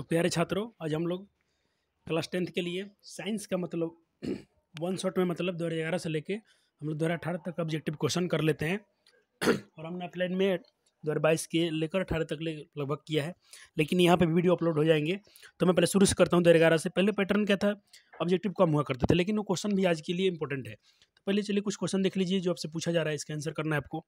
तो प्यारे छात्रों आज हम लोग क्लास टेंथ के लिए साइंस का मतलब वन शॉट में मतलब दो हज़ार ग्यारह से लेके हम लोग दो हज़ार अठारह तक ऑब्जेक्टिव क्वेश्चन कर लेते हैं और हमने अपलाइन में दो हज़ार बाईस के लेकर अठारह तक ले लगभग किया है लेकिन यहाँ पे वीडियो अपलोड हो जाएंगे तो मैं पहले शुरू से करता हूँ दो हज़ार ग्यारह से पहले पैटर्न क्या था ऑब्जेक्टिव कम हुआ करते थे लेकिन वो क्वेश्चन भी आज के लिए इंपॉर्टेंट है तो पहले चलिए कुछ क्वेश्चन देख लीजिए जो आपसे पूछा जा रहा है इसका आंसर करना है आपको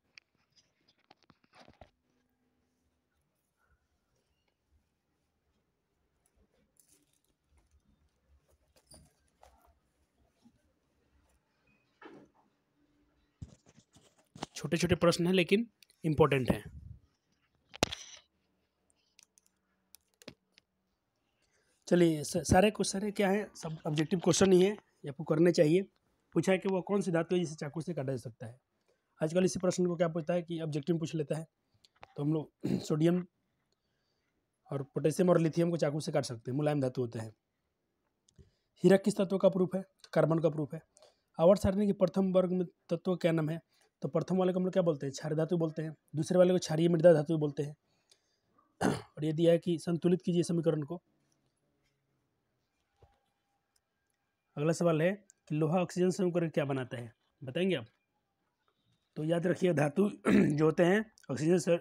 छोटे छोटे प्रश्न हैं लेकिन इम्पोर्टेंट हैं चलिए सारे क्वेश्चन सारे क्या है सब ऑब्जेक्टिव क्वेश्चन ही है ये आपको करने चाहिए पूछा है कि वह कौन सी धातु है जिसे चाकू से काटा जा सकता है आजकल इसी प्रश्न को क्या पूछता है कि ऑब्जेक्टिव पूछ लेता है तो हम लोग सोडियम और पोटेशियम और लिथियम को चाकू से काट सकते हैं मुलायम धातु होते हैं हीरा किस तत्व का प्रूफ है कार्बन का प्रूफ है आवर्त सारणी के प्रथम वर्ग में तत्व क्या नाम है तो प्रथम वाले को हम लोग क्या बोलते हैं क्षार धातु बोलते हैं दूसरे वाले को क्षारीय मृदा धातु बोलते हैं और ये दिया है कि संतुलित कीजिए समीकरण को अगला सवाल है कि लोहा ऑक्सीजन समीकरण क्या बनाता है बताएंगे आप तो याद रखिए धातु जो होते हैं ऑक्सीजन से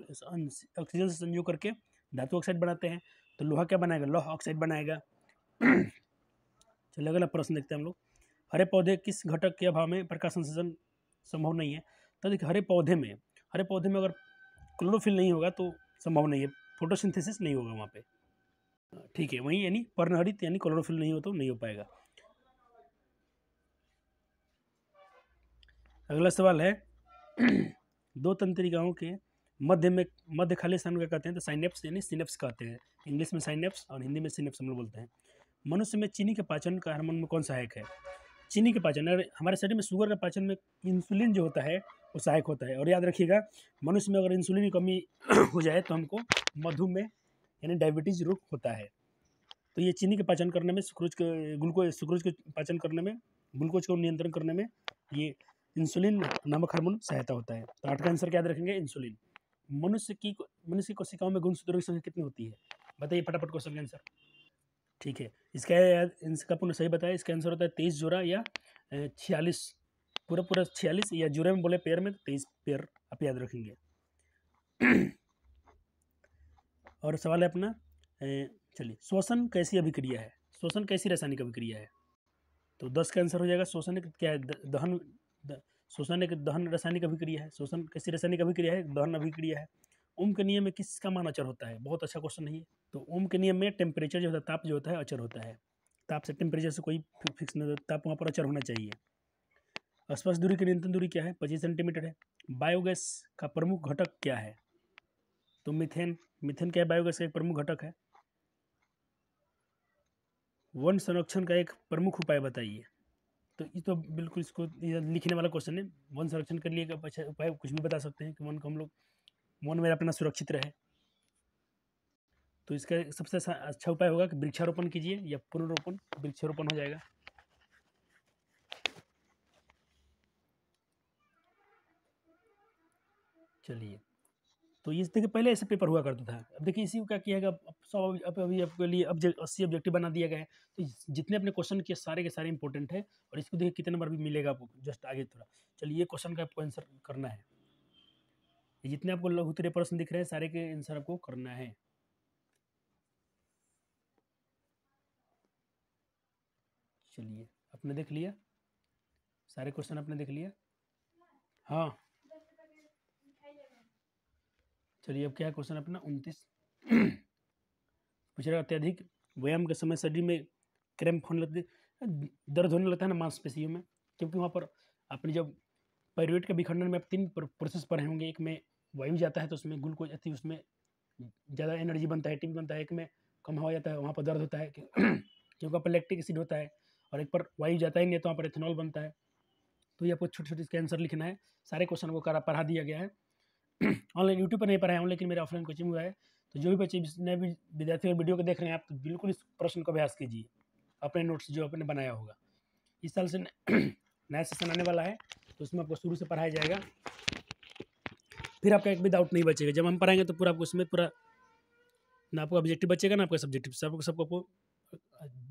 ऑक्सीजन से संयोग करके धातु ऑक्साइड बनाते हैं तो लोहा क्या बनाएगा लोहा ऑक्साइड बनाएगा चलिए अगला प्रश्न देखते हैं हम लोग हरे पौधे किस घटक के अभाव में प्रकाश संश्लेषण संभव नहीं है तो देखिए हरे पौधे में हरे पौधे में अगर क्लोरोफिल नहीं होगा तो संभव नहीं है फोटोसिंथेसिस नहीं होगा वहाँ पे ठीक है वहीं यानी पर्णहरित यानी क्लोरोफिल नहीं हो तो नहीं हो पाएगा अगला सवाल है दो तंत्रिकाओं के मध्य में मध्य खाली स्थान क्या कहते हैं तो साइनेप्स यानी सिनेप्स कहते हैं इंग्लिश में साइनेप्स और हिंदी में सिनेप्स हम लोग बोलते हैं मनुष्य में चीनी के पाचन का हार्मोन में कौन सहायक है चीनी के पाचन अगर हमारे शरीर में शुगर के पाचन में इंसुलिन जो होता है वो सहायक होता है और याद रखिएगा मनुष्य में अगर इंसुलिन की कमी हो जाए तो हमको मधुमेह यानी डायबिटीज़ रोग होता है तो ये चीनी के पाचन करने में सुक्रोज के ग्लूकोज सुक्रोज के पाचन करने में ग्लूकोज को नियंत्रण करने में ये इंसुलिन नामक हार्मोन सहायता होता है तो आठ का आंसर याद रखेंगे इंसुलिन मनुष्य की मनुष्य की कोशिकाओं में गुण की संख्या कितनी होती है बताइए फटाफट क्वेश्चन का आंसर ठीक है इसका इसका आपने सही बताया इसका आंसर होता है तेईस जोड़ा या छियालीस पूरा पूरा छियालीस या जुरे में बोले पेयर में तो तेईस पेयर आप याद रखेंगे और सवाल है अपना चलिए श्वसन कैसी अभिक्रिया है श्वसन कैसी रासायनिक अभिक्रिया है तो दस का आंसर हो जाएगा शोषण एक क्या है दहन शोषण एक दहन रासायनिक अभिक्रिया है शोषण कैसी रासायनिक अभिक्रिया है दहन अभिक्रिया है ओम के नियम में किसका मान अचर होता है बहुत अच्छा क्वेश्चन नहीं है तो ओम के नियम में टेम्परेचर जो होता है ताप जो होता है अचर होता है ताप से टेम्परेचर से कोई फिक्स नहीं होता ताप वहाँ पर अचर होना चाहिए स्पर्श दूरी की न्यूनतम दूरी क्या है पच्चीस सेंटीमीटर है बायोगैस का प्रमुख घटक क्या है तो मिथेन मिथेन क्या है बायोगैस का एक प्रमुख घटक है वन संरक्षण का एक प्रमुख उपाय बताइए तो ये तो बिल्कुल इसको लिखने वाला क्वेश्चन है वन संरक्षण के लिए अच्छा उपाय कुछ भी बता सकते हैं कि वन को हम लोग मन मेरा अपना सुरक्षित रहे तो इसका सबसे अच्छा उपाय होगा कि वृक्षारोपण कीजिए या पुनरोपण वृक्षारोपण हो जाएगा चलिए तो ये देखिए पहले ऐसे पेपर हुआ करता था अब देखिए इसी को क्या किया गया सौ अब अभी आपके लिए अब अस्सी ऑब्जेक्टिव बना दिया गया है तो जितने अपने क्वेश्चन किए सारे के सारे इंपॉर्टेंट है और इसको देखिए कितने नंबर भी मिलेगा आपको जस्ट आगे थोड़ा चलिए ये क्वेश्चन का आपको आंसर करना है जितने आपको लघु उत्तरीय प्रश्न दिख रहे हैं सारे के आंसर आपको करना है चलिए आपने देख लिया सारे क्वेश्चन आपने देख लिया हाँ चलिए अब क्या क्वेश्चन अपना उनतीस पूछ रहा अत्यधिक व्यायाम के समय शरीर में क्रैम्प होने लगते दर्द होने लगता है ना मांसपेशियों में क्योंकि वहाँ पर अपने जब पैरवेट के विखंडन में आप तीन प्रोसेस पढ़े होंगे एक में वायु जाता है तो उसमें ग्लूकोज अति उसमें ज़्यादा एनर्जी बनता है टीबी बनता है एक में कम हवा जाता है वहाँ पर दर्द होता है क्योंकि वहाँ पर लैक्टिक एसिड होता है और एक पर वायु जाता ही नहीं तो वहाँ पर एथेनॉल बनता है तो ये आपको छोटे छोटे इसके आंसर लिखना है सारे क्वेश्चन को करा पढ़ा दिया गया है ऑनलाइन यूट्यूब पर नहीं पढ़ाया हूँ लेकिन मेरा ऑफलाइन कोचिंग हुआ है तो जो भी बच्चे नए भी विद्यार्थी और वीडियो को देख रहे हैं आप तो बिल्कुल इस प्रश्न का अभ्यास कीजिए अपने नोट्स जो आपने बनाया होगा इस साल से नया सेशन आने वाला है तो उसमें आपको शुरू से पढ़ाया जाएगा फिर आपका एक भी डाउट नहीं बचेगा जब हम पढ़ाएंगे तो पूरा आपको उसमें पूरा ना आपको ऑब्जेक्टिव बचेगा ना आपका सब्जेक्टिव सब सबको आपको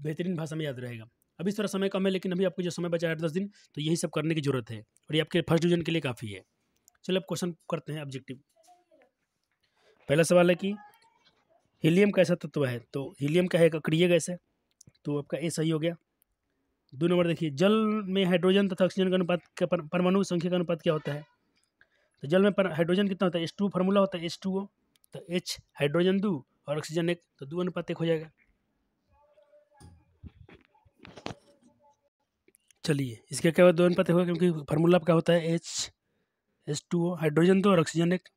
बेहतरीन भाषा में याद रहेगा अभी थोड़ा समय कम है लेकिन अभी आपको जो समय बचा है दस दिन तो यही सब करने की जरूरत है और ये आपके फर्स्ट डिवीजन के लिए काफ़ी है चलो अब क्वेश्चन करते हैं ऑब्जेक्टिव पहला सवाल है कि हीलियम कैसा तत्व है तो हीलियम क्या है अक्रिय गैस है तो आपका ए सही हो गया दो नंबर देखिए जल में हाइड्रोजन तथा ऑक्सीजन का अनुपात का परमाणु संख्या का अनुपात क्या होता है तो जल में पर हाइड्रोजन कितना होता है एच टू फार्मूला होता है एच टू ओ तो एच हाइड्रोजन दो और ऑक्सीजन एक तो दो अनुपात एक हो जाएगा चलिए इसके क्या दो अनुपात होगा क्योंकि फार्मूला क्या होता है H H two O hydrogen दो और ऑक्सीजन एक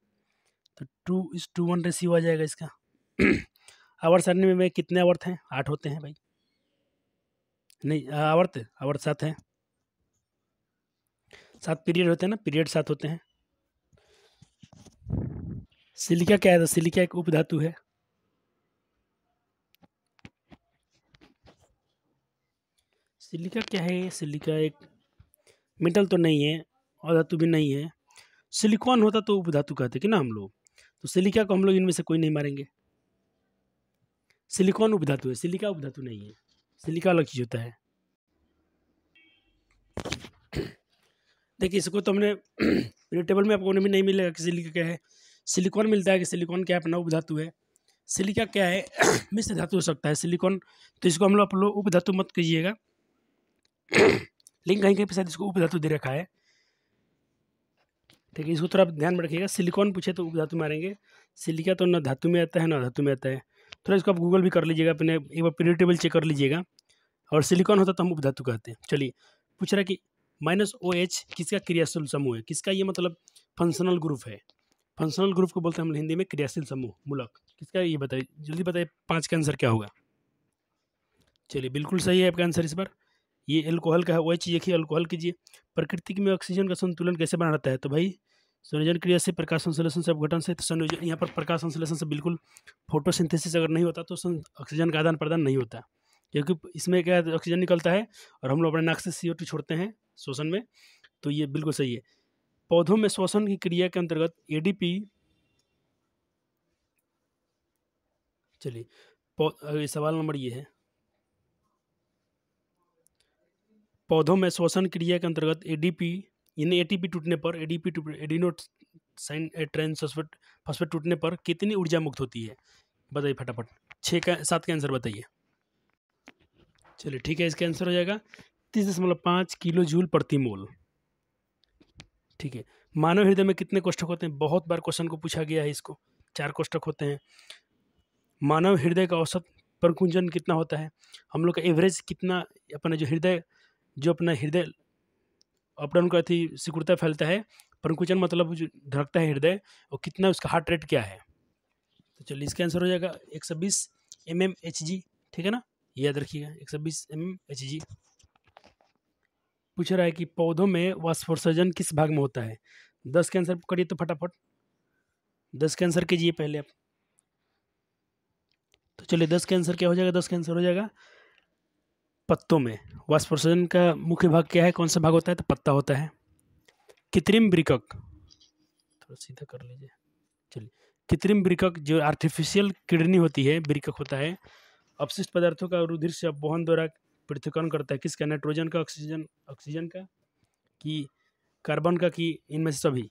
तो टू इस टू वन रेसिव आ जाएगा इसका आवर्त सारणी में, में कितने आवर्त हैं आठ होते हैं भाई नहीं आवर्त आवर्त सात हैं सात पीरियड होते हैं ना पीरियड सात होते हैं सिलिका क्या है सिलिका एक उपधातु है सिलिका क्या है सिलिका एक मेटल तो नहीं है और धातु भी नहीं है सिलिकॉन होता तो उपधातु कहते कि ना हम लोग तो सिलिका को हम लोग इनमें से कोई नहीं मारेंगे सिलिकॉन उपधातु है सिलिका उपधातु नहीं है सिलिका अलग चीज होता है देखिए इसको तो हमने मेरे टेबल में आपको भी नहीं मिलेगा कि सिलिका क्या है सिलिकॉन मिलता है कि सिलिकॉन क्या है अपना उपधातु है सिलिका क्या है मिश्र धातु हो सकता है सिलिकॉन तो इसको हम लोग आप लोग उपधातु मत कीजिएगा लेकिन कहीं कहीं पर शायद इसको उपधातु दे रखा है ठीक है इसको थोड़ा ध्यान में रखिएगा सिलिकॉन पूछे तो उपधातु मारेंगे सिलिका तो न धातु में आता है न धातु में आता है थोड़ा इसको आप गूगल भी कर लीजिएगा अपने एक बार पीरियड टेबल चेक कर लीजिएगा और सिलिकॉन होता तो हम उपधातु कहते हैं चलिए पूछ रहा कि माइनस ओ एच किसका क्रियाशील समूह है किसका ये मतलब फंक्शनल ग्रुप है फंक्शनल ग्रुप को बोलते हैं हम हिंदी में क्रियाशील समूह मूलक किसका ये बताइए जल्दी बताइए पाँच का आंसर क्या होगा चलिए बिल्कुल सही है आपका आंसर इस बार ये एल्कोहल का है वही चीज़ देखिए अल्कोहल कीजिए प्रकृति में ऑक्सीजन का संतुलन कैसे बना रहता है तो भाई संयोजन क्रिया से प्रकाश संश्लेषण से अपघटन से तो संयोजन यहाँ पर प्रकाश संश्लेषण से बिल्कुल फोटोसिंथेसिस अगर नहीं होता तो ऑक्सीजन का आदान प्रदान नहीं होता क्योंकि इसमें क्या ऑक्सीजन निकलता है और हम लोग अपने नाक से सी छोड़ते हैं शोषण में तो ये बिल्कुल सही है पौधों में श्वसन की क्रिया के अंतर्गत एडीपी चलिए सवाल नंबर ये है पौधों में श्वसन क्रिया के अंतर्गत एडीपी यानी एटीपी टूटने पर एडीपी एडीनोट साइन ट्रेन सस्फेट फसफेट टूटने पर कितनी ऊर्जा मुक्त होती है बताइए फटाफट छः का सात का आंसर बताइए चलिए ठीक है इसका आंसर हो जाएगा तीस दशमलव पाँच किलो जूल प्रति मोल ठीक है मानव हृदय में कितने कोष्ठक होते हैं बहुत बार क्वेश्चन को पूछा गया है इसको चार कोष्ठक होते हैं मानव हृदय का औसत प्रकुंजन कितना होता है हम लोग का एवरेज कितना अपना जो हृदय जो अपना हृदय अपडाउन का अति सिकुड़ता फैलता है प्रकुंचन मतलब जो धड़कता है हृदय और कितना उसका हार्ट रेट क्या है तो चलिए इसका आंसर हो जाएगा एक सौ बीस एम एम एच जी ठीक है ना याद रखिएगा एक सौ बीस एम एम एच जी पूछ रहा है कि पौधों में वास्फोत्सर्जन किस भाग में होता है दस के आंसर करिए तो फटाफट दस के आंसर कीजिए पहले आप तो चलिए दस के आंसर क्या हो जाएगा दस के आंसर हो जाएगा पत्तों में वाष्पोत्सर्जन का मुख्य भाग क्या है कौन सा भाग होता है तो पत्ता होता है कृत्रिम ब्रिकक थोड़ा सीधा कर लीजिए चलिए कृत्रिम ब्रिकक जो आर्टिफिशियल किडनी होती है ब्रिकक होता है अपशिष्ट पदार्थों का रुधिर से अपवहन द्वारा पृथ्वीकरण करता है किसका नाइट्रोजन का ऑक्सीजन ऑक्सीजन का कि कार्बन का कि इनमें से सभी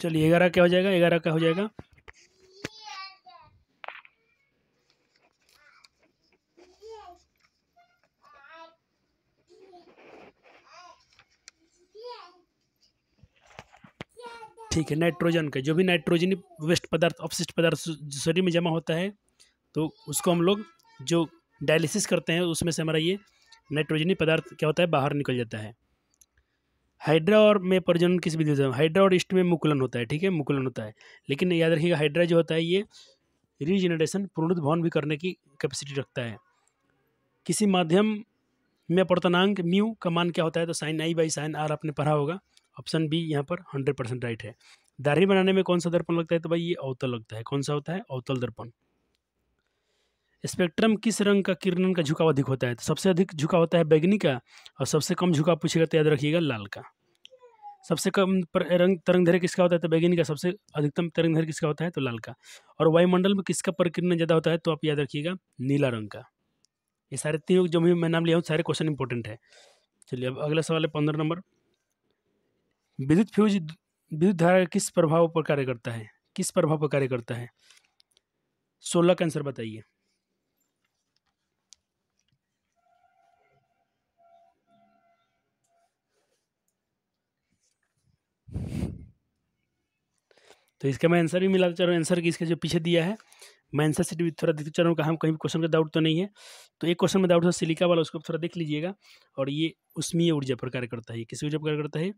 चलिए ग्यारह क्या हो जाएगा ग्यारह का हो जाएगा ठीक है नाइट्रोजन का जो भी नाइट्रोजनी वेस्ट पदार्थ अपशिष्ट पदार्थ शरीर में जमा होता है तो उसको हम लोग जो डायलिसिस करते हैं उसमें से हमारा ये नाइट्रोजनी पदार्थ क्या होता है बाहर निकल जाता है हाइड्रा और में प्रजनन किस विधि से हाइड्रा और ईस्ट में मुकुलन होता है ठीक है मुकुलन होता है लेकिन याद रखिएगा हाइड्रा जो होता है ये रीजनरेशन पुनरुद्भवन भी करने की कैपेसिटी रखता है किसी माध्यम में अपवर्तनांक म्यू का मान क्या होता है तो sine I by sine R आपने पढ़ा होगा ऑप्शन बी यहाँ पर हंड्रेड परसेंट राइट है दाढ़ी बनाने में कौन सा दर्पण लगता है तो भाई ये अवतल लगता है कौन सा होता है अवतल दर्पण स्पेक्ट्रम किस रंग का किरणन का झुकाव अधिक होता है तो सबसे अधिक झुकाव होता है बैगनी का और सबसे कम झुकाव पूछेगा तो याद रखिएगा लाल का सबसे कम रंग तरंग धैर्य किसका होता है तो बैगनी का सबसे अधिकतम तरंग धैर्य किसका होता है तो लाल का और वायुमंडल में किसका प्रकीर्णन ज़्यादा होता है तो आप याद रखिएगा नीला रंग का ये सारे तीनों जो भी मैं नाम लिया हूँ सारे क्वेश्चन इंपॉर्टेंट है चलिए अब अगला सवाल है पंद्रह नंबर विद्युत फ्यूज विद्युत धारा किस प्रभाव पर कार्य करता है किस प्रभाव पर कार्य करता है सोलह का आंसर बताइए तो इसका मैं आंसर भी मिला तो चाह आंसर की इसका जो पीछे दिया है मैं आंसर से भी थोड़ा देखते चाह रहा हूँ कहाँ कहीं क्वेश्चन का डाउट तो नहीं है तो एक क्वेश्चन में डाउट था सिलिका वाला उसको थोड़ा देख लीजिएगा और ये उसमीय ऊर्जा पर कार्य करता है किसी ऊर्जा पर कार्य करता है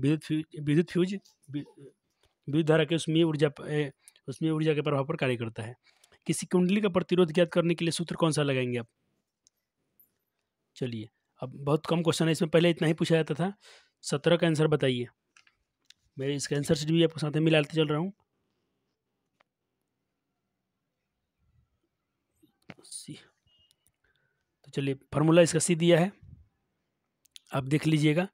विद्युत फ्यूज विद्युत फ्यूज विद्युत धारा के उसमें ऊर्जा उसमें ऊर्जा के प्रभाव पर कार्य करता है किसी कुंडली का प्रतिरोध ज्ञात करने के लिए सूत्र कौन सा लगाएंगे आप चलिए अब बहुत कम क्वेश्चन है इसमें पहले इतना ही पूछा जाता था सत्रह का आंसर बताइए मेरे इसका आंसर सीट भी आपको साथ में मिलाते चल रहा हूँ तो चलिए फार्मूला इसका सी दिया है आप देख लीजिएगा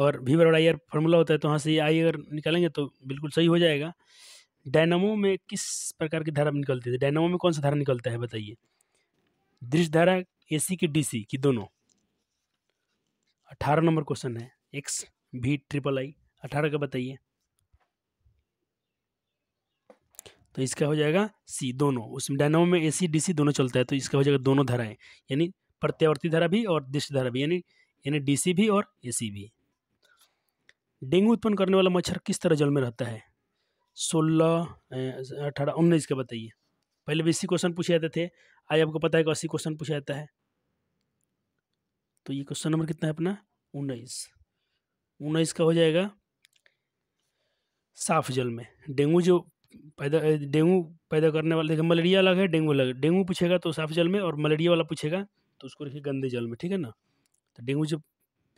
और भी बड़ा आई आर फार्मूला होता है तो वहाँ से आई अगर निकालेंगे तो बिल्कुल सही हो जाएगा डायनामो में किस प्रकार की धारा निकलती है डायनामो में कौन सा धारा निकलता है बताइए दृश्य धारा ए सी की डी सी की दोनों अठारह नंबर क्वेश्चन है एक्स भी ट्रिपल आई अठारह का बताइए तो इसका हो जाएगा सी दोनों उसमें डायनामो में ए सी डी सी दोनों चलता है तो इसका हो जाएगा दोनों धाराएं यानी प्रत्यावर्ती धारा भी और दृश्य धारा भी यानी यानी डी सी भी और ए सी भी डेंगू उत्पन्न करने वाला मच्छर किस तरह जल में रहता है सोलह अठारह उन्नीस का बताइए पहले भी इसी क्वेश्चन पूछे जाते थे आज आपको पता है कि अस्सी क्वेश्चन पूछा जाता है तो ये क्वेश्चन नंबर कितना है अपना उन्नीस उन्नीस का हो जाएगा साफ जल में डेंगू जो पैदा डेंगू पैदा करने वाला देखिए मलेरिया अलग है डेंगू अलग डेंगू पूछेगा तो साफ जल में और मलेरिया वाला पूछेगा तो उसको रखिए गंदे जल में ठीक है ना तो डेंगू जब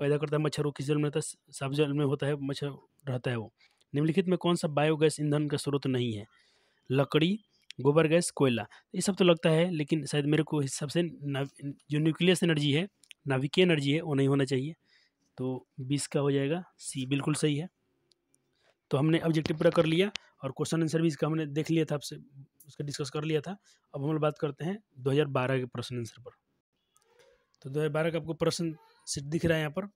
पैदा करता है मच्छर वो किस जल में रहता तो है साफ जल में होता है मच्छर रहता है वो निम्नलिखित में कौन सा बायोगैस ईंधन का स्रोत नहीं है लकड़ी गोबर गैस कोयला ये सब तो लगता है लेकिन शायद मेरे को हिसाब से जो न्यूक्लियस एनर्जी है नाविकीय एनर्जी है वो नहीं होना चाहिए तो बीस का हो जाएगा सी बिल्कुल सही है तो हमने ऑब्जेक्टिव पूरा कर लिया और क्वेश्चन आंसर भी इसका हमने देख लिया था आपसे उसका डिस्कस कर लिया था अब हम लोग बात करते हैं 2012 के प्रश्न आंसर पर तो 2012 का आपको प्रश्न सीट दिख रहा है यहाँ पर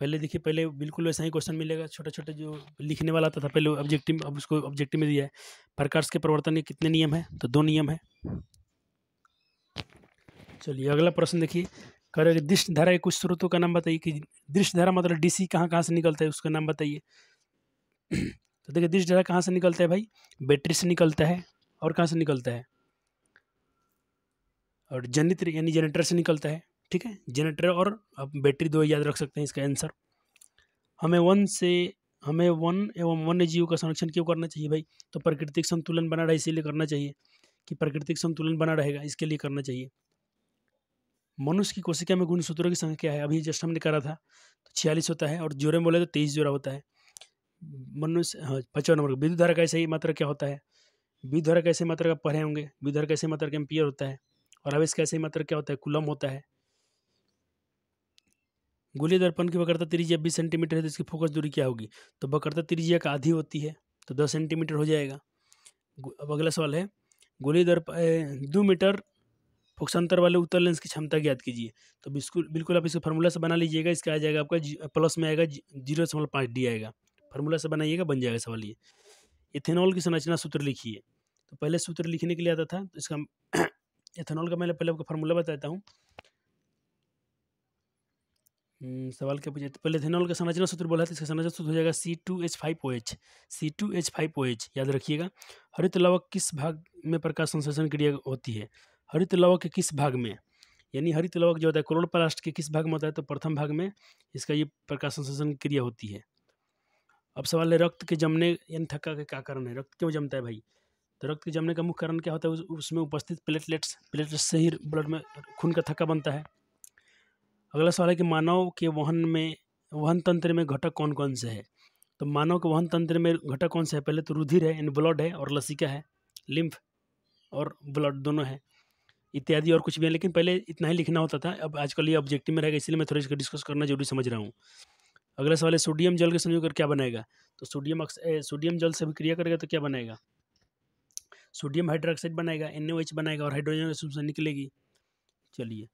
पहले देखिए पहले बिल्कुल वैसा ही क्वेश्चन मिलेगा छोटे छोटे जो लिखने वाला आता था, था पहले ऑब्जेक्टिव अब उसको ऑब्जेक्टिव में दिया है प्रकाश के प्रवर्तन के कितने नियम है तो दो नियम है चलिए अगला प्रश्न देखिए करेंगे दृष्ट धारा के कुछ स्रोतों का नाम बताइए कि दृष्ट धारा मतलब डीसी कहाँ कहाँ से निकलता है उसका नाम बताइए तो देखिए दृष्ट धारा कहाँ से निकलता है भाई बैटरी से निकलता है और कहाँ से निकलता है और जनित्र यानी जनरेटर से निकलता है ठीक है जनरेटर और आप बैटरी दो याद रख सकते हैं इसका आंसर हमें वन से हमें वन एवं वन्य जीव का संरक्षण क्यों करना चाहिए भाई तो प्राकृतिक संतुलन बना रहा इसीलिए करना चाहिए कि प्राकृतिक संतुलन बना रहेगा इसके लिए करना चाहिए मनुष्य की कोशिका में गुणसूत्रों की संख्या है अभी जस्ट हमने करा था तो छियालीस होता है और जोरे में बोले तो तेईस जोरा होता है मनुष्य हाँ नंबर विद्युत धारा का ऐसे ही मात्रा क्या होता है विद्युत धारा कैसे मात्रा का पढ़े होंगे विद्युत धारा कैसे मात्रा का एम्पियर होता है और आवेश कैसे मात्रा क्या होता है कुलम होता है गोली दर्पण की बकरता त्रिज्या बीस सेंटीमीटर है तो इसकी फोकस दूरी क्या होगी तो बकरता त्रिज्या का आधी होती है तो दस सेंटीमीटर हो जाएगा अब अगला सवाल है गोली दर्पण दो मीटर फोक्सांतर वाले उत्तर लेंस की क्षमता ज्ञात कीजिए तो बिल्कुल बिल्कुल आप इसको फार्मूला से बना लीजिएगा इसका आ जाएगा आपका प्लस में आएगा जीरो दशमलव पाँच डी आएगा फार्मूला से बनाइएगा बन जाएगा सवाल ये इथेनॉल की संरचना सूत्र लिखिए तो पहले सूत्र लिखने के लिए आता था तो इसका इथेनॉल का मैंने पहले आपको फार्मूला बताता हूँ सवाल क्या पूछे तो पहले थेनॉल का संरचना सूत्र बोला था इसका संरचना सूत्र हो जाएगा C two H five O H C two H five O H याद रखिएगा हरित लवक किस भाग में प्रकाश संश्लेषण क्रिया होती है हरित लवक के किस भाग में यानी हरित लवक जो होता है करोड़ प्लास्ट के किस भाग में होता है तो प्रथम भाग में इसका ये प्रकाश संश्लेषण क्रिया होती है अब सवाल है रक्त के जमने यानी थक्का के क्या कारण है रक्त क्यों जमता है भाई तो रक्त के जमने का मुख्य कारण क्या होता है उसमें उपस्थित प्लेटलेट्स प्लेटलेट्स से ही ब्लड में खून का थक्का बनता है अगला सवाल है कि मानव के वहन में वहन तंत्र में घटक कौन कौन से है तो मानव के वहन तंत्र में घटक कौन से है पहले तो रुधिर है यानी ब्लड है और लसिका है लिम्फ और ब्लड दोनों है इत्यादि और कुछ भी है लेकिन पहले इतना ही लिखना होता था अब आजकल ये ऑब्जेक्टिव में रहेगा इसलिए मैं थोड़ा इसका डिस्कस करना जरूरी समझ रहा हूँ अगला सवाल है सोडियम जल के संयोग कर क्या बनाएगा तो सोडियम सोडियम जल से भी क्रिया करेगा तो क्या बनाएगा सोडियम हाइड्रोक्साइड बनाएगा एन बनाएगा और हाइड्रोजन की निकलेगी चलिए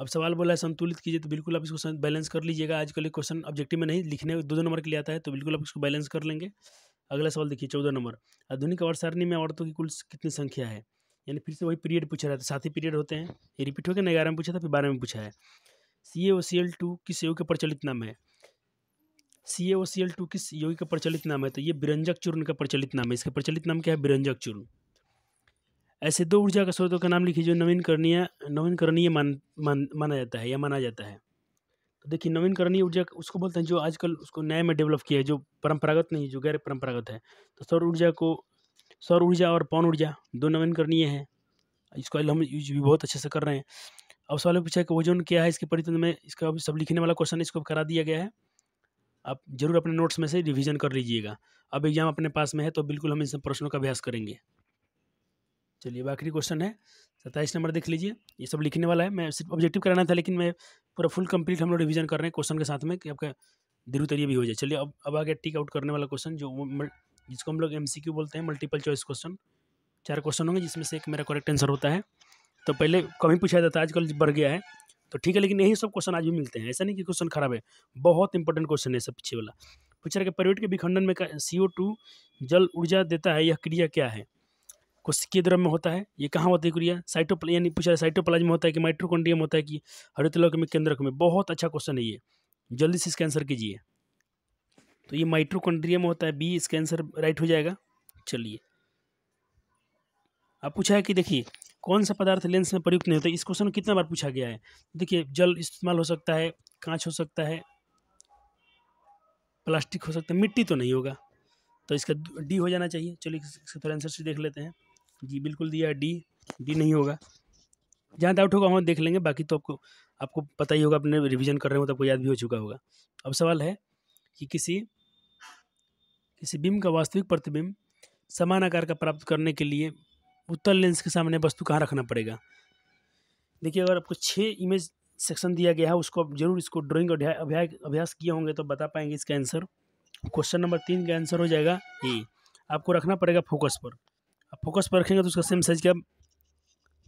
अब सवाल बोला है संतुलित कीजिए तो बिल्कुल आप इसको बैलेंस कर लीजिएगा आजकल क्वेश्चन ऑब्जेक्टिव में नहीं लिखने दो दो नंबर के लिए आता है तो बिल्कुल आप इसको बैलेंस कर लेंगे अगला सवाल देखिए चौदह नंबर आधुनिक और सारणी में औरतों की कुल कितनी संख्या है यानी फिर से वही पीरियड पूछा रहा था साथ ही पीरियड होते हैं ये रिपीट हो गया ग्यारह में पूछा था फिर बारह में पूछा है सी ए ओ सी एल टू किस योग का प्रचलित नाम है सी ए ओ सी एल टू किस योग का प्रचलित नाम है तो ये बिरंजक चूर्ण का प्रचलित नाम है इसका प्रचलित नाम क्या है बिरंजक चूर्ण ऐसे दो ऊर्जा के स्रोतों का नाम लिखिए जो नवीनकरणीय नवीनकरणीय मान, मान माना जाता है या माना जाता है तो देखिए नवीनकरणीय ऊर्जा उसको बोलते हैं जो आजकल उसको नए में डेवलप किया है जो परंपरागत नहीं जो गैर परंपरागत है तो सौर ऊर्जा को सौर ऊर्जा और पौन ऊर्जा दो नवीनकरणीय है इसको हम यूज भी बहुत अच्छे से कर रहे हैं अब सवाल पूछा कि वजन क्या है इसके परितंत्र में इसका अभी सब लिखने वाला क्वेश्चन इसको करा दिया गया है आप जरूर अपने नोट्स में से रिवीजन कर लीजिएगा अब एग्जाम अपने पास में है तो बिल्कुल हम इन सब प्रश्नों का अभ्यास करेंगे चलिए आखिरी क्वेश्चन है सत्ताईस नंबर देख लीजिए ये सब लिखने वाला है मैं सिर्फ ऑब्जेक्टिव कराना था लेकिन मैं पूरा फुल कंप्लीट हम लोग रिविजन कर रहे हैं क्वेश्चन के साथ में कि आपका धीरू तरीय भी हो जाए चलिए अब अब आ गया टिक आउट करने वाला क्वेश्चन जो जिसको हम लोग एम बोलते हैं मल्टीपल चॉइस क्वेश्चन चार क्वेश्चन होंगे जिसमें से एक मेरा करेक्ट आंसर होता है तो पहले कम ही पूछा जाता है आजकल बढ़ गया है तो ठीक है लेकिन यही सब क्वेश्चन आज भी मिलते हैं ऐसा नहीं कि क्वेश्चन खराब है बहुत इंपॉर्टेंट क्वेश्चन है सब पीछे वाला पूछा कि पर्वट के विखंडन में सी ओ जल ऊर्जा देता है यह क्रिया क्या है कोशिकीय द्रव में होता है ये कहाँ होता है यूरिया साइटोप्ला यानी पूछा साइटोप्लाज्म होता है कि माइट्रोकोन्डियम होता है कि हरितलोक में केंद्रक में बहुत अच्छा क्वेश्चन है ये जल्दी से इसका आंसर कीजिए तो ये माइट्रोकोन्ड्रिया होता है बी इसका आंसर राइट हो जाएगा चलिए अब पूछा है कि देखिए कौन सा पदार्थ लेंस में प्रयुक्त नहीं होता इस क्वेश्चन कितना बार पूछा गया है देखिए जल इस्तेमाल हो सकता है कांच हो सकता है प्लास्टिक हो सकता है मिट्टी तो नहीं होगा तो इसका डी हो जाना चाहिए चलिए थोड़ा आंसर से देख लेते हैं जी बिल्कुल दिया डी डी नहीं होगा जहाँ डाउट होगा वहाँ देख लेंगे बाकी तो आपको आपको पता ही होगा अपने रिवीजन कर रहे हो तो आपको याद भी हो चुका होगा अब सवाल है कि किसी किसी बिंब का वास्तविक प्रतिबिंब समान आकार का प्राप्त करने के लिए उत्तर लेंस के सामने वस्तु कहाँ रखना पड़ेगा देखिए अगर आपको छः इमेज सेक्शन दिया गया है उसको आप जरूर इसको ड्राइंग अभ्यास अभ्यास किए होंगे तो बता पाएंगे इसका आंसर क्वेश्चन नंबर तीन का आंसर हो जाएगा ए आपको रखना पड़ेगा फोकस पर आप फोकस पर रखेंगे तो उसका सेम साइज का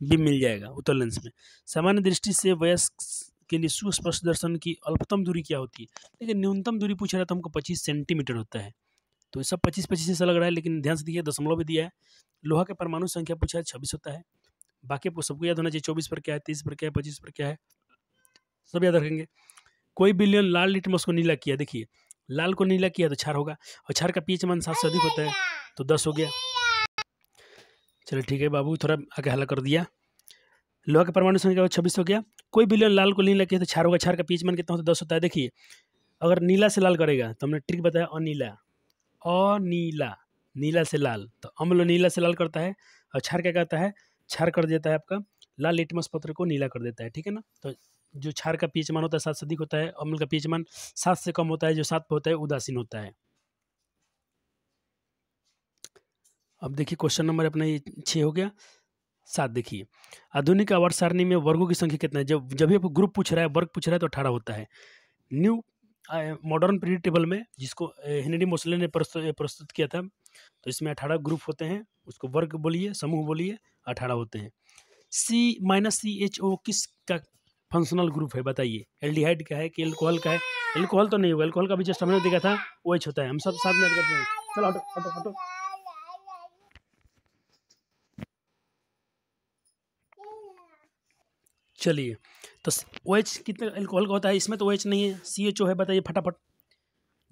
भी मिल जाएगा उत्तर लेंस में सामान्य दृष्टि से वयस्क के लिए सुस्पष्ट दर्शन की अल्पतम दूरी क्या होती है लेकिन न्यूनतम दूरी पूछा रहा तो हमको पच्चीस सेंटीमीटर होता है तो सब पच्चीस पच्चीस ऐसा लग रहा है लेकिन ध्यान से दिया दशमलव भी दिया है लोहा के परमाणु संख्या पूछा है छब्बीस होता है बाकी सबको याद होना चाहिए चौबीस पर क्या है तीस पर क्या है पच्चीस पर क्या है सब याद रखेंगे कोई बिलियन लाल लिटमस को नीला किया देखिए लाल को नीला किया तो छार होगा और छार का पीएच मान सात से अधिक होता है तो दस हो गया चलो ठीक है बाबू थोड़ा आगे हल्ला कर दिया लोहा के परमाणु संख्या छब्बीस हो गया कोई भी लाल को नहीं लगे तो छार होगा छार का पीच मान कितना होता है दस होता है देखिए अगर नीला से लाल करेगा तो हमने ट्रिक बताया अनीला अनीला नीला से लाल तो अम्ल नीला से लाल करता है और छार क्या करता है छार कर देता है आपका लाल लिटमस पत्र को नीला कर देता है ठीक है ना तो जो छार का पीच मान होता है सात से अधिक होता है अम्ल का पीच मान सात से कम होता है जो सात पे होता है उदासीन होता है अब देखिए क्वेश्चन नंबर अपना ये छः हो गया सात देखिए आधुनिक आवर्त सारणी में वर्गों की संख्या कितना है जब जब भी आपको ग्रुप पूछ रहा है वर्ग पूछ रहा है तो अठारह होता है न्यू मॉडर्न पीरियड टेबल में जिसको हेनरी मोसले ने प्रस्तुत किया था तो इसमें अठारह ग्रुप होते हैं उसको वर्ग बोलिए समूह बोलिए अठारह होते हैं सी माइनस सी एच ओ किस का फंक्शनल ग्रुप है बताइए एल्डिहाइड का है कि एल्कोहल का है एल्कोहल तो नहीं होगा एल्कोहल का भी जस्ट हमने देखा था वो एच होता है हम सब साथ में चलो हटो हटो हटो चलिए तो ओ एच कितने एल्कोहल का होता है इसमें तो ओ एच नहीं है सी एच ओ है बताइए फटाफट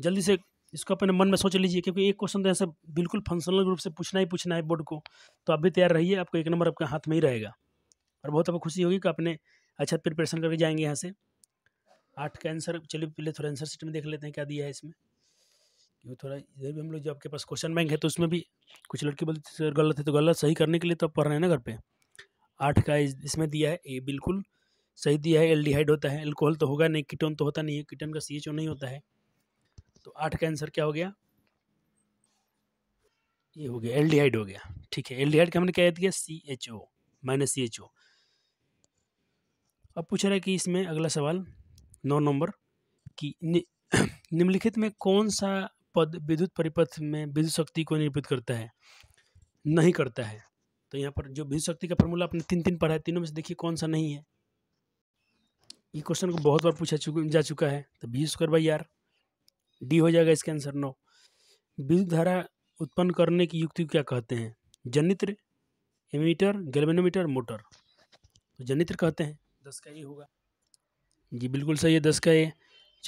जल्दी से इसको अपने मन में सोच लीजिए क्योंकि एक क्वेश्चन तो ऐसे बिल्कुल फंक्शनल रूप से पूछना ही पूछना है बोर्ड को तो आप भी तैयार रहिए आपको एक नंबर आपके हाथ में ही रहेगा और बहुत आपको खुशी होगी कि आपने अच्छा प्रिपरेशन करके जाएंगे यहाँ से आठ का आंसर चलिए पहले थोड़ा आंसर सीट में देख लेते हैं क्या दिया है इसमें क्योंकि थोड़ा इधर भी हम लोग जो आपके पास क्वेश्चन बैंक है तो उसमें भी कुछ लड़की बोलती सर गलत है तो गलत सही करने के लिए तो आप पढ़ रहे हैं ना घर पर आठ का इसमें दिया है ए बिल्कुल सही दिया है एल्डिहाइड होता है एल्कोहल तो होगा नहीं कीटोन तो होता नहीं है कीटोन का सी नहीं होता है तो आठ का आंसर क्या हो गया ये हो गया एल्डिहाइड हो गया ठीक है एल्डिहाइड का हमने क्या याद किया C H O minus C H O अब पूछ रहा है कि इसमें अगला सवाल नौ नंबर कि नि, निम्नलिखित में कौन सा पद विद्युत परिपथ में विद्युत शक्ति को निरूपित करता है नहीं करता है तो यहाँ पर जो विद्युत शक्ति का फॉर्मूला आपने तीन तीन पढ़ा है तीनों में से देखिए कौन सा नहीं है ये क्वेश्चन को बहुत बार पूछा चुका जा चुका है तो B square by R D हो जाएगा इसके आंसर नो विद्युत धारा उत्पन्न करने की युक्ति क्या कहते हैं जनित्र एमीटर गैल्वेनोमीटर मोटर तो जनित्र कहते हैं दस का ये होगा जी बिल्कुल सही है दस का ये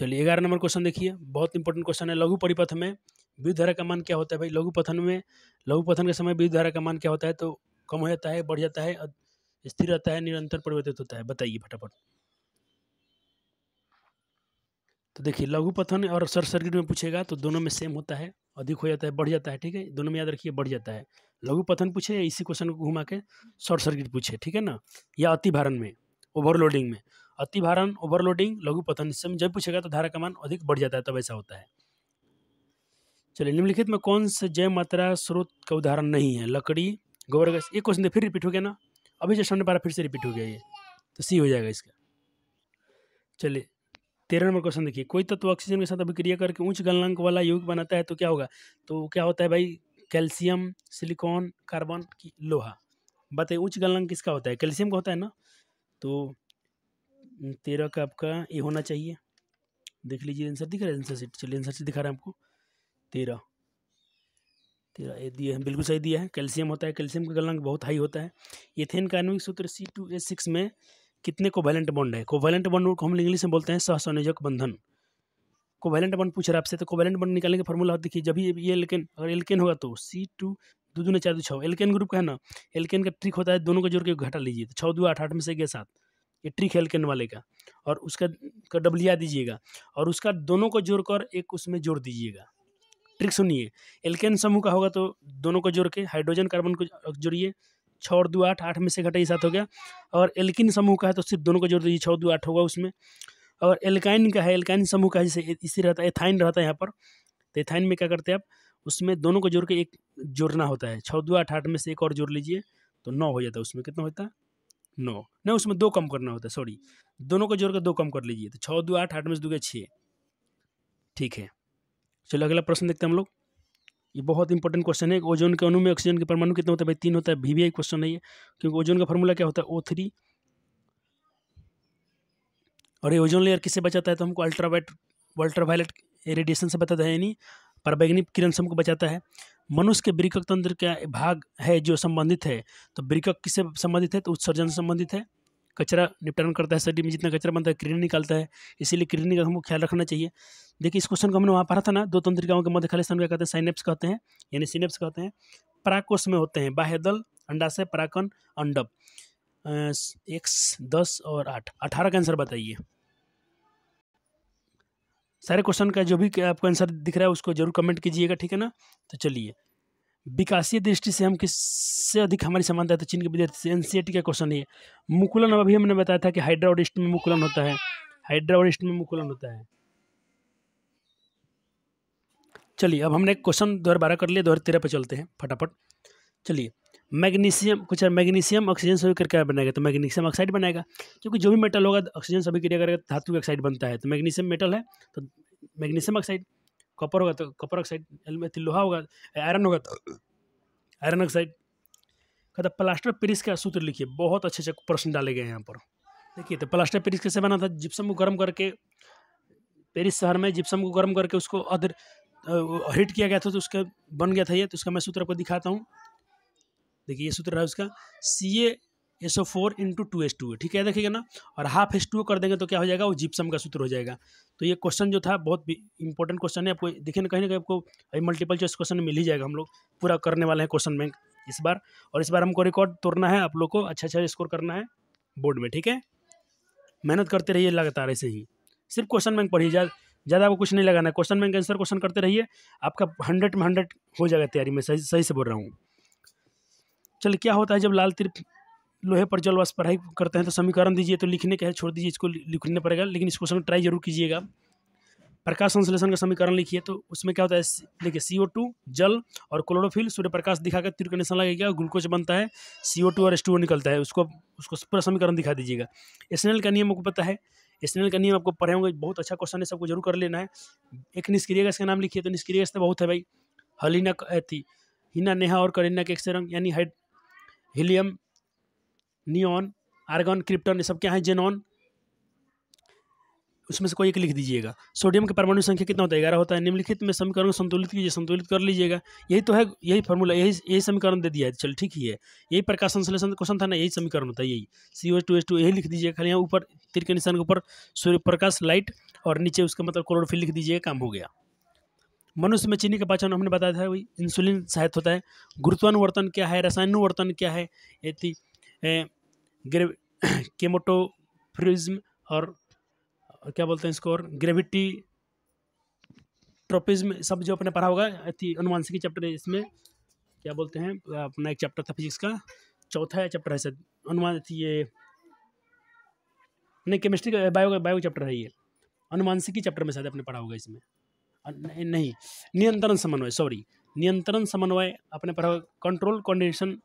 चलिए ग्यारह नंबर क्वेश्चन देखिए बहुत इंपॉर्टेंट क्वेश्चन है लघु परिपथ में विद्युत धारा का मान क्या होता है भाई लघु पथन में लघु पथन के समय विद्युत धारा का मान क्या होता है तो कम हो जाता है बढ़ जाता है स्थिर रहता है निरंतर परिवर्तित होता है बताइए फटाफट तो देखिए लघु पथन और शॉर्ट सर्किट में पूछेगा तो दोनों में सेम होता है अधिक हो जाता है बढ़ जाता है ठीक है दोनों में याद रखिए बढ़ जाता है लघु पथन पूछे इसी क्वेश्चन को घुमा के शॉर्ट सर्किट पूछे ठीक है ना या अति भारण में ओवरलोडिंग में अति भारण ओवरलोडिंग लघु पथन इससे जब पूछेगा तो धारा का मान अधिक बढ़ जाता है तब तो ऐसा होता है चलिए निम्नलिखित में कौन से जैव मात्रा स्रोत का उदाहरण नहीं है लकड़ी गोबर गैस एक क्वेश्चन तो फिर रिपीट हो गया ना अभी जस्ट हमने पारा फिर से रिपीट हो गया ये तो सी हो जाएगा इसका चलिए तेरह नंबर क्वेश्चन देखिए कोई तत्व तो ऑक्सीजन के साथ अभिक्रिया करके उच्च गलनांक वाला युग बनाता है तो क्या होगा तो क्या होता है भाई कैल्शियम सिलिकॉन कार्बन की लोहा बताइए उच्च गलनांक किसका होता है कैल्शियम का होता है ना तो तेरह का आपका ये होना चाहिए देख लीजिए आंसर दिख रहा है आंसर सीट चलिए आंसर सीट दिखा रहे हैं आपको तेरह तेरा ये दिए हैं बिल्कुल सही दिया है कैल्शियम होता है कैल्शियम का गलनांक बहुत हाई होता है एथेन का आणविक सूत्र सी टू ए सिक्स में कितने कोवैलेंट बॉन्ड है कोवैलेंट बॉन्ड को हम इंग्लिश में बोलते हैं सहसंयोजक बंधन कोवैलेंट बॉन्ड पूछ रहा है आपसे तो कोवैलेंट बॉन्ड निकालने का फॉर्मूला देखिए जब भी ये एल्केन अगर एल्केन होगा तो सी टू दो दूने चार दो छः एल्केन ग्रुप का है ना एल्केन का ट्रिक होता है दोनों को जोड़ के घटा लीजिए तो छः दो आठ आठ में से गया सात ये ट्रिक है एल्केन वाले का और उसका डबलिया दीजिएगा और उसका दोनों को जोड़कर एक उसमें जोड़ दीजिएगा ट्रिक सुनिए एल्केन समूह का होगा तो दोनों को जोड़ के हाइड्रोजन कार्बन को जोड़िए छः और दो आठ आठ में से घटाइए सात हो गया और एल्किन समूह का है तो सिर्फ दोनों को जोड़ दीजिए छः दो आठ होगा उसमें और एल्काइन का है एल्काइन समूह का जैसे इसी रहता है एथाइन रहता है यहाँ पर तो एथाइन में क्या करते हैं आप उसमें दोनों को जोड़ के एक जोड़ना होता है छः दो आठ आठ में से एक और जोड़ लीजिए तो नौ हो जाता है उसमें कितना होता है नौ नहीं उसमें दो कम करना होता है सॉरी दोनों को जोड़ के दो कम कर लीजिए तो छः दो आठ आठ में से दो गए छः ठीक है चलो अगला प्रश्न देखते हैं हम लोग ये बहुत इंपॉर्टेंट क्वेश्चन है ओजोन के अनु में ऑक्सीजन के परमाणु कितने होते हैं भाई तीन होता है वी क्वेश्चन है ये क्योंकि ओजोन का फॉर्मूला क्या होता है ओ थ्री और ये ओजोन लेयर किससे बचाता है तो हमको अल्ट्रावाइट अल्ट्रावायलेट रेडिएशन से बताता है यानी वैज्ञानिक किरण से हमको बचाता है मनुष्य के ब्रिकक तंत्र का भाग है जो संबंधित है तो ब्रिकक किससे संबंधित है तो उत्सर्जन से संबंधित है कचरा निपटान करता है शरीर में जितना कचरा बनता है क्रीन निकालता है इसीलिए क्रीन का हमको ख्याल रखना चाहिए देखिए इस क्वेश्चन को हमने वहाँ पढ़ा था ना दो तंत्रिकाओं के मध्य खाली स्थान क्या कहते हैं साइनेप्स कहते हैं यानी सिनेप्स कहते हैं प्राकोष में होते हैं बाह्यदल अंडाशय पराकन अंडब एक दस और आठ अठारह का आंसर बताइए सारे क्वेश्चन का जो भी आपको आंसर दिख रहा है उसको जरूर कमेंट कीजिएगा ठीक है ना तो चलिए विकासीय दृष्टि से हम किससे अधिक हमारी समानता है चीन के विद्यार्थी से एनसीईआरटी e का क्वेश्चन ये मुकुलन अभी हमने बताया था कि हाइड्रा और ईस्ट में मुकुलन होता है हाइड्रा और ईस्ट में मुकुलन होता है चलिए अब हमने क्वेश्चन दो हज़ार बारह कर लिए दो हज़ार तेरह पर चलते हैं फटाफट चलिए मैग्नीशियम कुछ है मैग्नीशियम ऑक्सीजन सभी क्रिया बनाएगा तो मैग्नीशियम ऑक्साइड बनाएगा क्योंकि जो भी मेटल होगा ऑक्सीजन सभी क्रिया करेगा धातु का ऑक्साइड बनता है तो मैग्नीशियम मेटल है तो मैग्नीशियम ऑक्साइड कॉपर होगा तो कॉपर ऑक्साइड एल्यूमिनियम लोहा होगा आयरन होगा तो आयरन ऑक्साइड कहता प्लास्टर पेरिस का सूत्र लिखिए बहुत अच्छे अच्छे प्रश्न डाले गए हैं यहाँ पर देखिए तो प्लास्टर पेरिस कैसे बना था जिप्सम को गर्म करके पेरिस शहर में जिप्सम को गर्म करके उसको अदर हिट किया गया था तो उसका बन गया था ये तो उसका मैं सूत्र आपको दिखाता हूँ देखिए ये सूत्र है उसका C A S O four into two S two ठीक है देखिएगा ना और हाफ एस टू कर देंगे तो क्या हो जाएगा वो जिप्सम का सूत्र हो जाएगा तो ये क्वेश्चन जो था बहुत इंपॉर्टेंट क्वेश्चन है आपको देखिए ना कहीं ना कहीं आपको मल्टीपल चॉइस क्वेश्चन मिल ही जाएगा हम लोग पूरा करने वाले हैं क्वेश्चन बैंक इस बार और इस बार हमको रिकॉर्ड तोड़ना है आप लोग को अच्छा अच्छा स्कोर करना है बोर्ड में ठीक है मेहनत करते रहिए लगातार ऐसे ही सिर्फ क्वेश्चन बैंक पढ़िए ज़्यादा ज़्यादा आपको कुछ नहीं लगाना है क्वेश्चन बैंक आंसर क्वेश्चन करते रहिए आपका हंड्रेड में हंड्रेड हो जाएगा तैयारी में सही सही से बोल रहा हूँ चलिए क्या होता है जब लाल तिर लोहे पर जल वाष्प पढ़ाई करते हैं तो समीकरण दीजिए तो लिखने के है छोड़ दीजिए इसको लिखने पड़ेगा लेकिन इस क्वेश्चन में ट्राई जरूर कीजिएगा प्रकाश संश्लेषण का समीकरण लिखिए तो उसमें क्या होता है देखिए सी जल और क्लोरोफिल सूर्य प्रकाश दिखाकर तीर का निशान लगेगा ग्लूकोज बनता है सी और एस निकलता है उसको उसको पूरा समीकरण दिखा दीजिएगा एल का नियम आपको पता है एल का नियम आपको पढ़े होंगे बहुत अच्छा क्वेश्चन है सबको जरूर कर लेना है एक निष्क्रिय गैस का नाम लिखिए तो निष्क्रिय गैस तो बहुत है भाई हलीना थी हिना नेहा और करीना के एक रंग यानी हाइड हीलियम नियॉन आर्गन क्रिप्टन ये सब क्या है जेनॉन उसमें से कोई एक लिख दीजिएगा सोडियम के परमाणु संख्या कितना होता है ग्यारह होता है निम्नलिखित में समीकरण संतुलित कीजिए संतुलित कर लीजिएगा यही तो है यही फॉर्मूला यही यही समीकरण दे दिया है चल ठीक ही है यही प्रकाश संश्लेषण क्वेश्चन था ना यही समीकरण होता है यही C O two S two यही लिख दीजिए खाली यहाँ ऊपर तिर के निशान के ऊपर सूर्य प्रकाश लाइट और नीचे उसका मतलब क्लोरोफिल लिख दीजिए काम हो गया मनुष्य में चीनी का पाचन हमने बताया था वही इंसुलिन सहायता होता है गुरुत्वानुवर्तन क्या है रसायनुवर्तन क्या है यदि केमोटो फ्रिज्म और क्या बोलते हैं इसको और ग्रेविटी ट्रोपिज्म सब जो अपने पढ़ा होगा अनुवांशिकी चैप्टर इसमें क्या बोलते हैं अपना एक चैप्टर था फिजिक्स का चौथा चैप्टर है सर अनुमान ये नहीं केमिस्ट्री का बायो बायो चैप्टर है ये अनुवांशिकी चैप्टर में शायद अपने पढ़ा होगा इसमें नहीं नियंत्रण समन्वय सॉरी नियंत्रण समन्वय अपने पढ़ा कंट्रोल कोऑर्डिनेशन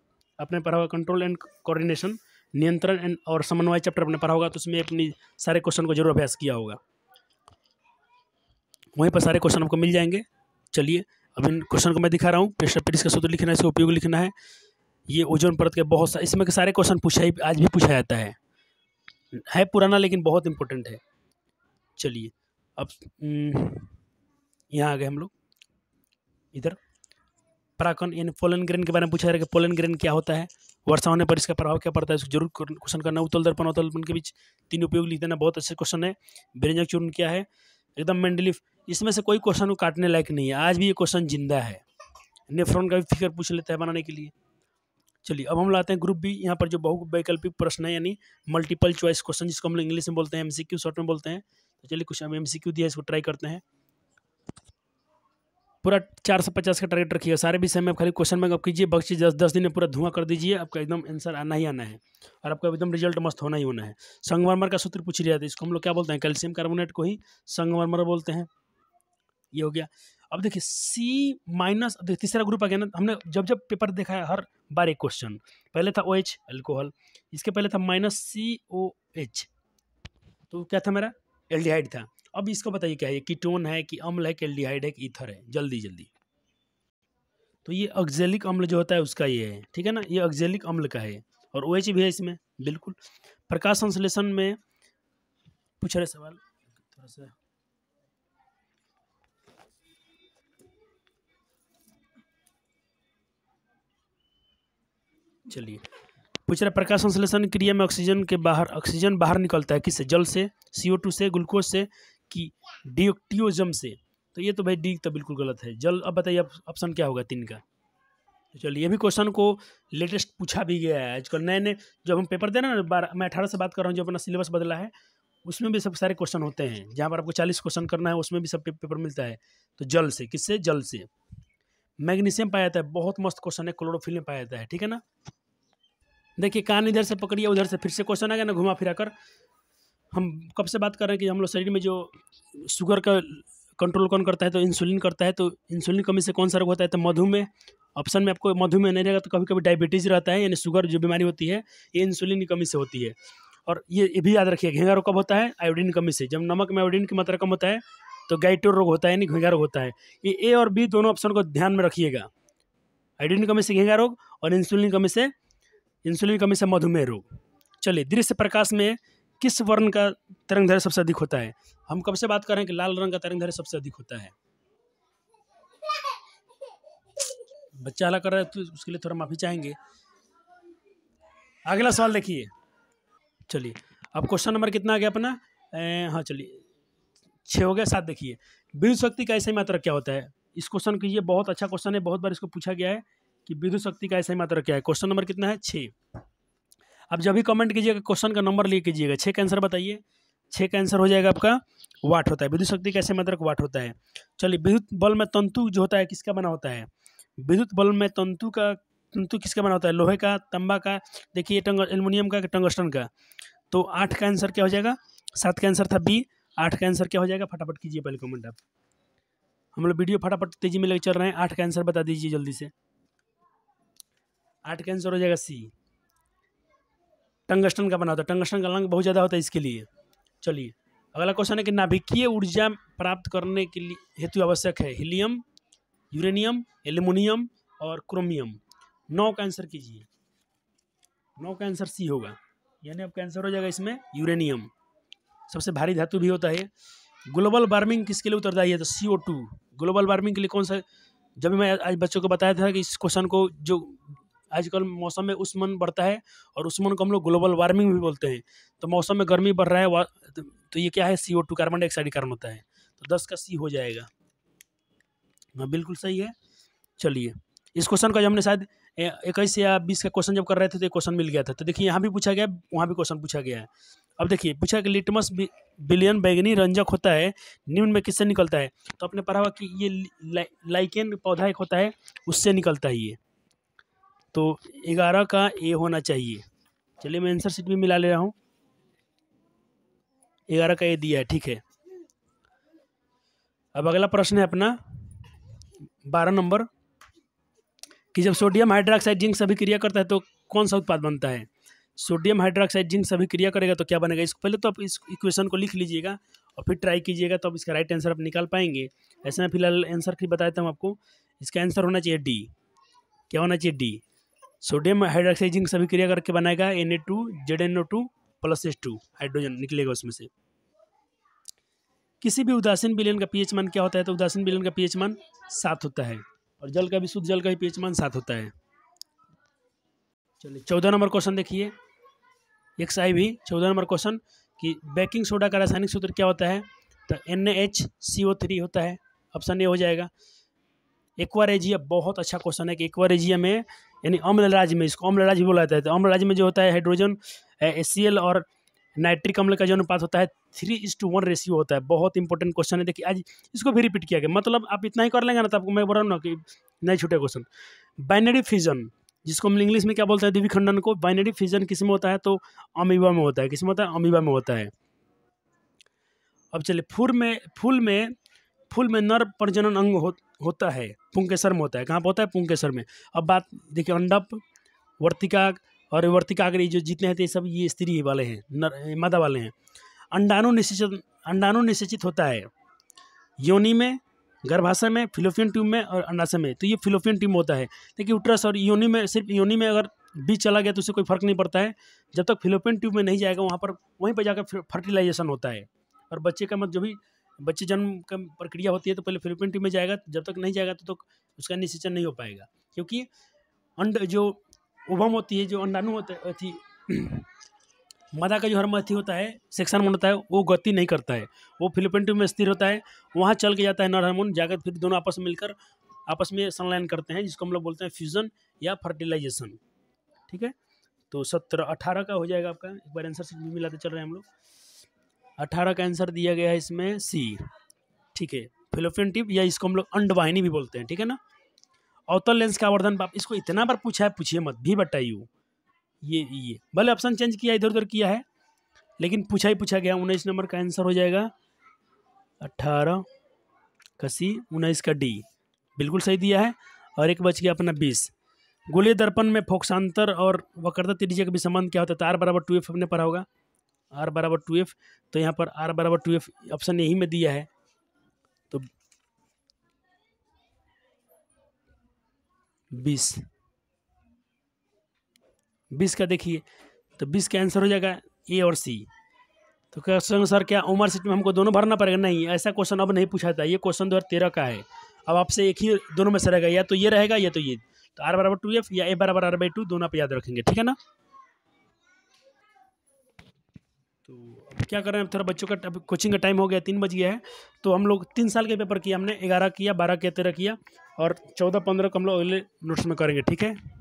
अपने पढ़ा कंट्रोल एंड कोऑर्डिनेशन नियंत्रण एंड और समन्वय चैप्टर अपने पढ़ा होगा तो उसमें अपनी सारे क्वेश्चन को जरूर अभ्यास किया होगा वहीं पर सारे क्वेश्चन आपको मिल जाएंगे चलिए अब इन क्वेश्चन को मैं दिखा रहा हूँ प्रेशर पेरिस का सूत्र लिखना है इसका उपयोग लिखना है ये ओजोन परत के बहुत सारे इसमें के सारे क्वेश्चन पूछा ही आज भी पूछा जाता है है पुराना लेकिन बहुत इंपॉर्टेंट है चलिए अब हम्म, यहाँ आ गए हम लोग इधर पराकन यानी पोलन ग्रेन के बारे में पूछा जा रहा है कि पोलन ग्रेन क्या होता है वर्षा होने पर इसका प्रभाव क्या पड़ता है इसको जरूर क्वेश्चन करना उत्तल दर्पण अवतल दर्पण के बीच तीन उपयोग लिख देना बहुत अच्छे क्वेश्चन है व्यंजक चूर्ण क्या है एकदम मेंडलिफ इसमें से कोई क्वेश्चन को काटने लायक नहीं है आज भी ये क्वेश्चन जिंदा है नेफ्रॉन का भी फिगर पूछ लेता है बनाने के लिए चलिए अब हम लाते हैं ग्रुप बी यहाँ पर जो बहु वैकल्पिक प्रश्न है यानी मल्टीपल चॉइस क्वेश्चन जिसको हम लोग इंग्लिश में बोलते हैं एमसीक्यू शॉर्ट में बोलते हैं तो चलिए कुछ हम एमसीक्यू दिया इसको ट्राई करते हैं पूरा चार सौ पचास का टारगेट रखिएगा सारे भी में आप खाली क्वेश्चन बैंक आप कीजिए बख्शी दस दस दिन में पूरा धुआं कर दीजिए आपका एकदम आंसर आना ही आना है और आपका एकदम रिजल्ट मस्त होना ही होना है संगमरमर का सूत्र पूछ लिया था इसको हम लोग क्या बोलते हैं कैल्शियम कार्बोनेट को ही संगमरमर बोलते हैं ये हो गया अब देखिए सी माइनस तीसरा ग्रुप आ गया ना हमने जब जब पेपर देखा है हर बार एक क्वेश्चन पहले था ओ एच एल्कोहल इसके पहले था माइनस सी ओ एच तो क्या था मेरा एल्डिहाइड था अब इसको बताइए क्या है कीटोन है कि अम्ल है कैल्डिहाइड है कि ईथर है जल्दी जल्दी तो ये अक्जेलिक अम्ल जो होता है उसका ये है ठीक है ना ये अक्जेलिक अम्ल का है और ओ भी है इसमें बिल्कुल प्रकाश संश्लेषण में पूछ रहे सवाल थोड़ा सा चलिए पूछ रहे प्रकाश संश्लेषण क्रिया में ऑक्सीजन के बाहर ऑक्सीजन बाहर निकलता है किससे जल से टू से ग्लूकोज से की डियोक्टियोजम से तो ये तो भाई डी तो बिल्कुल गलत है जल अब बताइए ऑप्शन क्या होगा तीन का तो चलिए भी क्वेश्चन को लेटेस्ट पूछा भी गया है आजकल नए नए जब हम पेपर देना ना तो बारह मैं अठारह से बात कर रहा हूँ जो अपना सिलेबस बदला है उसमें भी सब सारे क्वेश्चन होते हैं जहाँ पर आपको चालीस क्वेश्चन करना है उसमें भी सब पेपर मिलता है तो जल से किससे जल से मैग्नीशियम पाया जाता है बहुत मस्त क्वेश्चन है क्लोरोफिल में पाया जाता है ठीक है ना देखिए कान इधर से पकड़िए उधर से फिर से क्वेश्चन आ गया ना घुमा फिरा कर हम कब से बात कर रहे हैं कि हम लोग शरीर में जो शुगर का कंट्रोल कौन करता है तो इंसुलिन करता है तो इंसुलिन कमी से कौन सा रोग होता है तो मधुमेह ऑप्शन में आपको मधुमेह नहीं रहेगा तो कभी कभी डायबिटीज़ रहता है यानी शुगर जो बीमारी होती है ये इंसुलिन की कमी से होती है और ये ये भी याद रखिए घेंगा रोग कब होता है आयोडीन कमी से जब नमक में आयोडीन की मात्रा कम होता है तो गाइटोर रोग होता है यानी घेंगा रोग होता है ये ए और बी दोनों ऑप्शन को ध्यान में रखिएगा आयोडीन कमी से घेंगा रोग और इंसुलिन कमी से इंसुलिन कमी से मधुमेह रोग चलिए दृश्य प्रकाश में किस वर्ण का तरंगदैर्घ्य सबसे अधिक होता है हम कब से बात कर रहे हैं कि लाल रंग का तरंगदैर्घ्य सबसे अधिक होता है बच्चा अला कर रहा है तो उसके लिए थोड़ा माफ़ी चाहेंगे अगला सवाल देखिए चलिए अब क्वेश्चन नंबर कितना आ गया अपना हाँ चलिए छः हो गया सात देखिए विद्युत शक्ति का ऐसा मात्रक क्या होता है इस क्वेश्चन के ये बहुत अच्छा क्वेश्चन है बहुत बार इसको पूछा गया है कि विद्युत शक्ति का ऐसा मात्रक क्या है क्वेश्चन नंबर कितना है छः आप जब भी कमेंट कीजिएगा क्वेश्चन का नंबर लिख कीजिएगा छः का आंसर बताइए छः का आंसर हो जाएगा आपका वाट होता है विद्युत शक्ति कैसे मात्रक वाट होता है चलिए विद्युत बल में तंतु जो होता है किसका बना होता है विद्युत बल में तंतु का तंतु किसका बना होता है लोहे का तंबा का देखिए टंग एल्युमिनियम का टंगस्टन का तो आठ का आंसर क्या हो जाएगा सात का आंसर था बी आठ का आंसर क्या हो जाएगा फटाफट कीजिए पहले कमेंट आप हम लोग वीडियो फटाफट तेजी में लेकर चल रहे हैं आठ का आंसर बता दीजिए जल्दी से आठ का आंसर हो जाएगा सी टंगस्टन का बना होता है टंगस्टन का लंग बहुत ज़्यादा होता है इसके लिए चलिए अगला क्वेश्चन है कि नाभिकीय ऊर्जा प्राप्त करने के लिए हेतु आवश्यक है हीलियम यूरेनियम एल्यूमिनियम और क्रोमियम नौ का आंसर कीजिए नौ का आंसर सी होगा यानी आपका आंसर हो जाएगा इसमें यूरेनियम सबसे भारी धातु भी होता है ग्लोबल वार्मिंग किसके लिए उत्तरदायी है तो सी ग्लोबल वार्मिंग के लिए कौन सा जब मैं आज बच्चों को बताया था कि इस क्वेश्चन को जो आजकल मौसम में उष्मन बढ़ता है और उष्मन को हम लोग ग्लोबल वार्मिंग भी बोलते हैं तो मौसम में गर्मी बढ़ रहा है तो, तो ये क्या है C O two carbon dioxide कारण होता है तो दस का सी हो जाएगा हाँ बिल्कुल सही है चलिए इस क्वेश्चन का जो हमने शायद इक्कीस या बीस का क्वेश्चन जब कर रहे थे तो क्वेश्चन मिल गया था तो देखिए यहाँ भी पूछा गया वहाँ भी क्वेश्चन पूछा गया है अब देखिए पूछा कि लिटमस बिलियन बैगनी रंजक होता है निम्न में किससे निकलता है तो आपने पढ़ा हुआ कि ये लाइकेन पौधा एक होता है उससे निकलता है ये तो ग्यारह का ए होना चाहिए चलिए मैं आंसर सीट भी मिला ले रहा हूँ ग्यारह का ए दिया है ठीक है अब अगला प्रश्न है अपना बारह नंबर कि जब सोडियम हाइड्रोक्साइड जिंक सभी क्रिया करता है तो कौन सा उत्पाद बनता है सोडियम हाइड्रोक्साइड जिंक सभी क्रिया करेगा तो क्या बनेगा इसको पहले तो आप इस इक्वेशन को लिख लीजिएगा और फिर ट्राई कीजिएगा तो आप इसका राइट आंसर आप निकाल पाएंगे ऐसे में फिलहाल आंसर की बता देता हूँ आपको इसका आंसर होना चाहिए डी क्या होना चाहिए डी सोडियम हाइड्रोक्साइजिंग सभी क्रिया करके बनाएगा N A two Z N O two plus S two hydrogen निकलेगा उसमें से किसी भी उदासीन बिलियन का पीएच मान क्या होता है तो उदासीन बिलियन का पीएच मान सात होता है और जल का भी शुद्ध जल का भी पीएच मान सात होता है चलिए चौदह नंबर क्वेश्चन देखिए एक्स आई भी चौदह नंबर क्वेश्चन कि बेकिंग सोडा का रासायनिक सूत्र क्या होता है तो N H C O three होता है ऑप्शन ए हो जाएगा एक्वारेजिया बहुत अच्छा क्वेश्चन है कि एक्वारेजिया में यानी अम्ल राज्य में इसको अम्ल राज्य बोला जाता है तो अम्ल राज्य में जो होता है हाइड्रोजन एस और नाइट्रिक अम्ल का जो अनुपात होता है three is to one ratio होता है बहुत इंपॉर्टेंट क्वेश्चन है देखिए आज इसको भी रिपीट किया गया मतलब आप इतना ही कर लेंगे ना तो आपको मैं बोल रहा हूँ ना कि नहीं छूटे क्वेश्चन बाइनरी फ्यूजन जिसको हम इंग्लिश में क्या बोलते हैं खंडन को बाइनरी फ्यूजन किस में होता है तो अमीबा में होता है किस में होता है अमीबा में होता है अब चलिए फूल में फूल में फूल में नर प्रजनन अंग हो होता है पुंकेसर में होता है कहाँ पर होता है पुंकेसर में अब बात देखिए अंडप वर्तिका और वर्तिका अग्नि जो जितने हैं तो ये सब ये स्त्री वाले हैं नर मादा वाले हैं अंडाणु निषेचित अंडाणु निषेचित होता है योनि में गर्भाशय में फिलोपियन ट्यूब में और अंडाशय में तो ये फिलोपियन ट्यूब होता है देखिए उट्रस और योनि में सिर्फ योनि में अगर बीज चला गया तो उससे कोई फर्क नहीं पड़ता है जब तक फिलोपियन ट्यूब में नहीं जाएगा वहाँ पर वहीं पर जाकर फर्टिलाइजेशन होता है और बच्चे का मत मतलब जो भी बच्चे जन्म का प्रक्रिया होती है तो पहले फिलिपिन टीम में जाएगा जब तक नहीं जाएगा तो, तो उसका निषेचन नहीं हो पाएगा क्योंकि अंड जो उभम होती है जो अंडाणु होता है अथी मादा का जो हर मथी होता है सेक्शन मन होता है वो गति नहीं करता है वो फिलिपिन टीम में स्थिर होता है वहाँ चल के जाता है नर हार्मोन जाकर फिर दोनों आपस में मिलकर आपस में संलयन करते हैं जिसको हम लोग बोलते हैं फ्यूजन या फर्टिलाइजेशन ठीक है तो सत्रह अठारह का हो जाएगा आपका एक बार आंसर भी मिलाते चल रहे हैं हम लोग अठारह का आंसर दिया गया है इसमें सी ठीक है फिलोफियन टिप या इसको हम लोग अंडवाहिनी भी बोलते हैं ठीक है ना अवतल लेंस का आवर्धन पाप इसको इतना बार पूछा है पूछिए मत भी बटाइयो ये ये भले ऑप्शन चेंज किया इधर उधर किया है लेकिन पूछा ही पूछा गया उन्नीस नंबर का आंसर हो जाएगा अट्ठारह का सी उन्नीस का डी बिल्कुल सही दिया है और एक बच गया अपना बीस गोले दर्पण में फोक्सांतर और वकर्ता तिरजिया के भी संबंध क्या होता है तार बराबर टू एफ हमने पढ़ा होगा आर बराबर टू एफ तो यहाँ पर आर बराबर टू एफ ऑप्शन यही में दिया है तो बीस बीस का देखिए तो बीस का आंसर हो जाएगा ए और सी तो क्वेश्चन सर क्या उमर सीट में तो हमको दोनों भरना पड़ेगा नहीं ऐसा क्वेश्चन अब नहीं पूछा था ये क्वेश्चन दो तेरह का है अब आपसे एक ही दोनों में से रहेगा या तो ये रहेगा या तो ये तो आर बराबर टू एफ या ए बराबर आर बाई टू दोनों आप याद रखेंगे ठीक है ना तो अब क्या कर रहे हैं थोड़ा बच्चों का कोचिंग का टाइम हो गया तीन बज गया है तो हम लोग तीन साल के पेपर किया हमने ग्यारह किया बारह किया तेरह किया और चौदह पंद्रह को हम लोग अगले नोट्स में करेंगे ठीक है